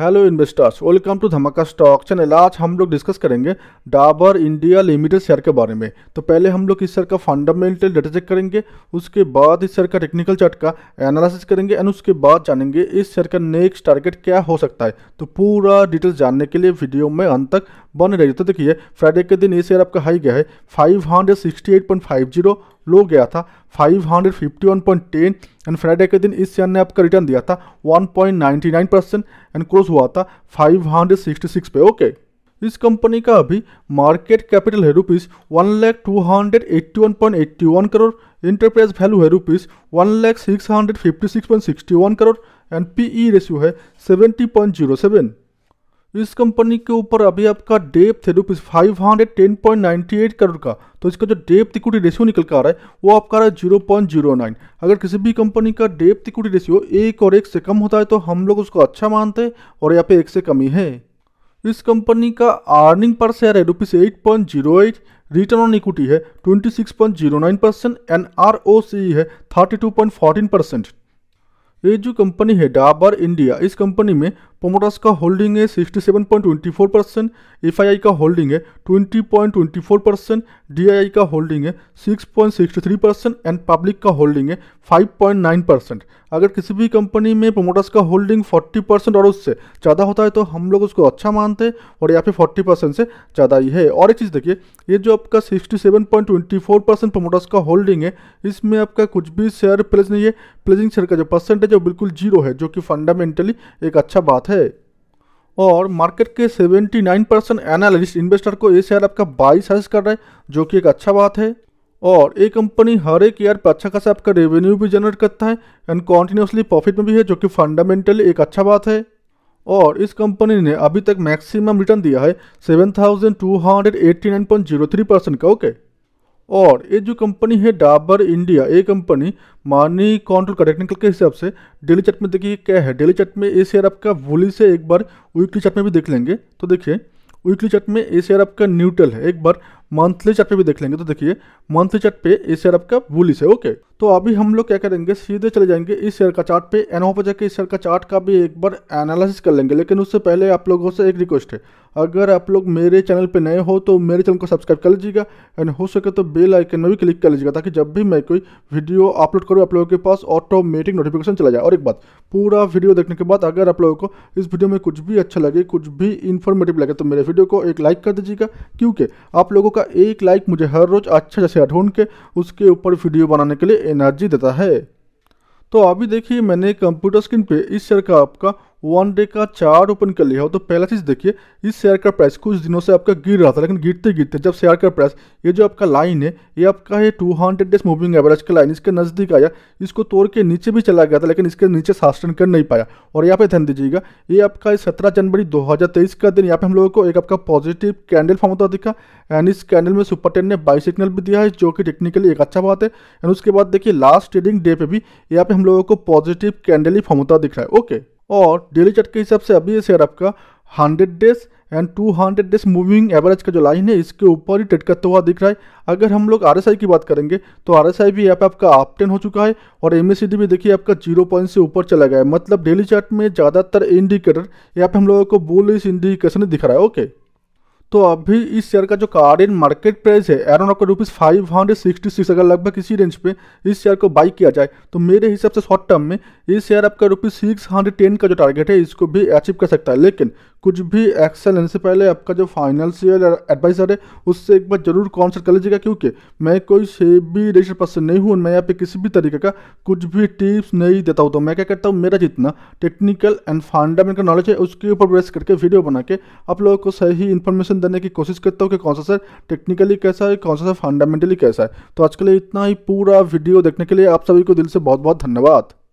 hello investors welcome to Dhamaka stock channel आज हम लोग डिस्कस करेंगे डाबर इंडिया लिमिटेड शेयर के बारे में तो पहले हम लोग इस शेयर का फंडामेंटल डेटा चेक करेंगे उसके बाद इस शेयर का टेक्निकल चार्ट का एनालिसिस करेंगे एंड उसके बाद जानेंगे इस शेयर का नेक्स्ट टारगेट क्या हो सकता है तो पूरा डिटेल्स जानने के लिए वीडियो में अंत तक बने रहिए तो देखिए फ्राइडे के दिन ये शेयर आपका हाई गया है फाइव लो गया था 551.10 एंड फ्राइडे के दिन इस शेयर ने आपका रिटर्न दिया था 1.99 परसेंट एंड क्लोज हुआ था 566 पे ओके इस कंपनी का अभी मार्केट कैपिटल है rupees one lakh two hundred eighty one point eighty one crore enterprise value है rupees one lakh six hundred fifty six point sixty one crore and PE ratio है सेवेंटी पॉइंट जीरो सेवन इस company के ऊपर अभी आपका डेप्थ है rupees five hundred ten point ninety eight crore का तो इसका जो डेप्थ इक्विटी रेशियो निकल कर आ रहा है वो आपका रहा है जीरो पॉइंट जीरो नाइन अगर किसी भी कंपनी का डेप्थ इक्विटी रेशियो एक और एक से कम होता है तो हम लोग उसको अच्छा मानते हैं और यहाँ पे एक से कम ही है इस कंपनी का अर्निंग पर शेयर है rupees eight point zero eight return on equity है twenty six point zero nine percent N R O C है thirty two point fourteen percent ये जो कंपनी है डाबर इंडिया इस कंपनी में प्रोमोटर्स का होल्डिंग है 67.24 परसेंट एफ का होल्डिंग है 20.24 परसेंट डी का होल्डिंग है 6.63 परसेंट एंड पब्लिक का होल्डिंग है 5.9 परसेंट अगर किसी भी कंपनी में प्रोमोटर्स का होल्डिंग 40 परसेंट और उससे ज़्यादा होता है तो हम लोग उसको अच्छा मानते हैं और यहाँ पे 40 परसेंट से ज़्यादा ही है और एक चीज़ देखिए ये जो आपका 67.24 परसेंट प्रोमोटर्स का होल्डिंग है इसमें आपका कुछ भी शेयर प्लेज नहीं है प्लेजिंग शेयर का जो परसेंटेज है वो बिल्कुल जीरो है जो कि फंडामेंटली एक अच्छा बात है और मार्केट के 79 परसेंट एनालिस्ट इन्वेस्टर को ये शेयर आपका बाई सजेस्ट कर रहा है जो कि एक अच्छा बात है और ये कंपनी हर एक ईयर पर अच्छा खासा आपका रेवेन्यू भी जनरेट करता है एंड कॉन्टिन्यूसली प्रॉफिट में भी है जो कि फंडामेंटली एक अच्छा बात है और इस कंपनी ने अभी तक मैक्सिमम रिटर्न दिया है 7,289.03 परसेंट का ओके और ये जो कंपनी है डाबर इंडिया ये कंपनी मानी कंट्रोल का टेक्निकल के हिसाब से डेली चार्ट में देखिए क्या है डेली चार्ट में ये शेयर आपका वोली से एक बार वीकली चार्ट में भी देख लेंगे तो देखिए वीकली चार्ट में ए शेयर आपका न्यूट्रल है एक बार मंथली चार्ट पे भी देख लेंगे तो देखिए मंथली चार्ट पे ए शेयर आपका बुलिस है ओके तो अभी हम लोग क्या करेंगे सीधे चले जाएंगे इस शेयर का चार्ट पे एनओ पर जाके इस शेयर का चार्ट का भी एक बार एनालिसिस कर लेंगे लेकिन उससे पहले आप लोगों से एक रिक्वेस्ट है अगर आप लोग मेरे चैनल पे नए हो तो मेरे चैनल को सब्सक्राइब कर लीजिएगा एंड हो सके तो बेल आइकन में भी क्लिक कर लीजिएगा ताकि जब भी मैं कोई वीडियो अपलोड करूँ आप लोगों के पास ऑटोमेटिक नोटिफिकेशन चला जाए और एक बात पूरा वीडियो देखने के बाद अगर आप लोगों को इस वीडियो में कुछ भी अच्छा लगे कुछ भी इन्फॉर्मेटिव लगे तो मेरे वीडियो को एक लाइक कर दीजिएगा क्योंकि आप लोगों का एक लाइक मुझे हर रोज़ अच्छा जैसे ढूंढ के उसके ऊपर वीडियो बनाने के लिए एनर्जी देता है तो अभी देखिए मैंने कंप्यूटर स्क्रीन पे इस शेयर का आपका वन डे का चार्ट ओपन कर लिया हो तो पहला चीज़ देखिए इस शेयर का प्राइस कुछ दिनों से आपका गिर रहा था लेकिन गिरते गिरते जब शेयर का प्राइस ये जो आपका लाइन है ये आपका है two hundred days moving average का लाइन इसके नज़दीक आया इसको तोड़ के नीचे भी चला गया था लेकिन इसके नीचे शासन कर नहीं पाया और यहाँ पर ध्यान दीजिएगा ये आपका सत्रह जनवरी दो का दिन यहाँ पे हम लोगों को एक आपका पॉजिटिव कैंडल फॉर्म होता दिखा एंड इस कैंडल में सुपर टेन ने बाई सिग्नल भी दिया है जो कि टेक्निकली एक अच्छा बात है एंड उसके बाद देखिए लास्ट ट्रेडिंग डे पे भी यहाँ पे हम लोगों को पॉजिटिव कैंडल ही फॉर्म होता दिख रहा है ओके और डेली चार्ट के हिसाब से अभी ये शेयर आपका hundred days and two hundred days moving average का जो लाइन है इसके ऊपर ही ट्रेड करता हुआ दिख रहा है अगर हम लोग आर की बात करेंगे तो आर भी यहाँ पे आपका अप टेन हो चुका है और एम भी देखिए आपका जीरो पॉइंट से ऊपर चला गया है मतलब डेली चार्ट में ज़्यादातर इंडिकेटर यहाँ पे हम लोगों को बोल इस इंडिकेशन दिख रहा है ओके तो अभी इस शेयर का जो कारेंट मार्केट प्राइस है अराउंड आपका rupees five hundred sixty six अगर लगभग इसी रेंज पे इस शेयर को बाई किया जाए तो मेरे हिसाब से शॉर्ट टर्म में इस शेयर आपका रुपीज़ सिक्स हंड्रेड टेन का जो टारगेट है इसको भी अचीव कर सकता है लेकिन कुछ भी एक्शन लेने से पहले आपका जो फाइनेंशियल एडवाइज़र है उससे एक बार जरूर कॉन्सल्ट कर लीजिएगा क्योंकि मैं कोई से भी रजिस्टर पर्सन नहीं हूँ मैं यहाँ पे किसी भी तरीके का कुछ भी टिप्स नहीं देता हूँ तो मैं क्या करता हूँ मेरा जितना टेक्निकल एंड फंडामेंटल नॉलेज है उसके ऊपर बेस करके वीडियो बना के आप लोगों को सही इन्फॉर्मेशन देने की कोशिश करता हूँ कि कौन सा सर टेक्निकली कैसा है कौन सा सर फंडामेंटली कैसा है तो आज के लिए इतना ही पूरा वीडियो देखने के लिए आप सभी को दिल से बहुत बहुत धन्यवाद